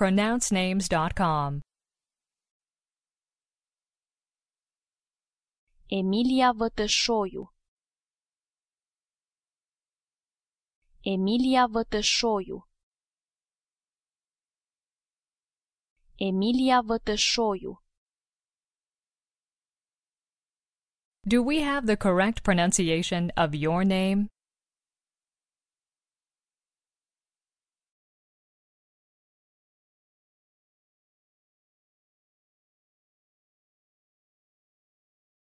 pronouncenames.com. Emilia Vătășoiu Emilia Vătășoiu Emilia Vătășoiu Do we have the correct pronunciation of your name?